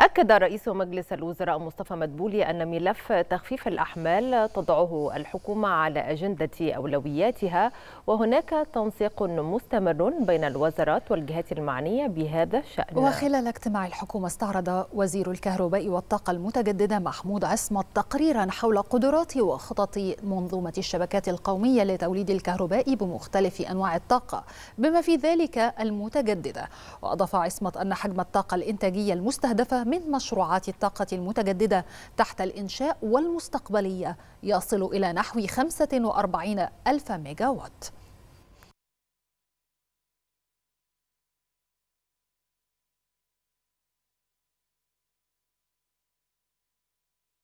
أكد رئيس مجلس الوزراء مصطفى مدبولي أن ملف تخفيف الأحمال تضعه الحكومة على أجندة أولوياتها وهناك تنسيق مستمر بين الوزارات والجهات المعنية بهذا الشأن وخلال اجتماع الحكومة استعرض وزير الكهرباء والطاقة المتجددة محمود عصمت تقريرا حول قدرات وخطط منظومة الشبكات القومية لتوليد الكهرباء بمختلف أنواع الطاقة بما في ذلك المتجددة وأضاف عصمت أن حجم الطاقة الإنتاجية المستهدفة من مشروعات الطاقة المتجددة تحت الإنشاء والمستقبلية يصل إلى نحو 45 ألف ميجاوات